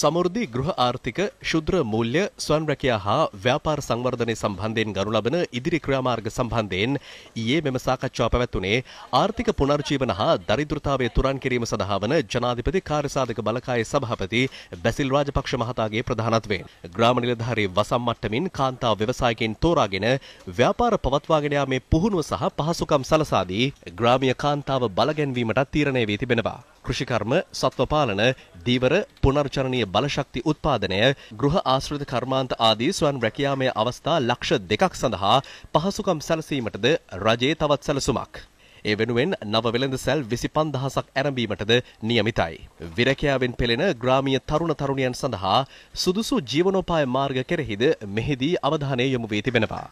සමෘද්ධි ගෘහ ආර්ථික ශුද්‍ර මූල්‍ය ස්වන් රැකියා හා ව්‍යාපාර සංවර්ධනය සම්බන්ධයෙන් ගනු ලබන ඉදිරි ක්‍රියාමාර්ග සම්බන්ධයෙන් ඊයේ මෙම සාකච්ඡාව පැවැත්වුණේ ආර්ථික පුනර්ජීවන හා දරිද්‍රතාවය තුරන් කිරීම සඳහා වන ජනාධිපති කාර්යසාධක බලකායේ සභාපති බැසිල් රාජපක්ෂ මහතාගේ ප්‍රධානත්වයෙන් ග්‍රාම නිලධාරී වසම් මට්ටමින් කාන්තා ව්‍යවසායකයන් තෝරාගෙන ව්‍යාපාර පවත්වාගෙන යාමේ පුහුණුව සහ පහසුකම් සලසා දී ග්‍රාමීය කාන්තාව බලගැන්වීමටත් තීරණය වී තිබෙනවා. කෘෂිකර්ම සත්ව පාලන දීවර පුනර්ජනනීය බලශක්ති උත්පාදනය ගෘහ ආශ්‍රිත කර්මාන්ත ආදී ස්වන් රැකියාමය අවස්ථා ලක්ෂ දෙකක් සඳහා පහසුකම් සැලසීමටද රජයේ තවත් සැලසුමක්. ඒ වෙනුවෙන් නව වෙළඳ සැල් විසි පන්දහසක් ඇරඹීමටද නියමිතයි. විරැකයාවෙන් පෙළෙන ග්‍රාමිය තරුණ තරුණියන් සඳහා සුදුසු ජීවනෝපාය මාර්ග කෙරෙහිද මෙහිදී අවධානය යොමු වී තිබෙනවා.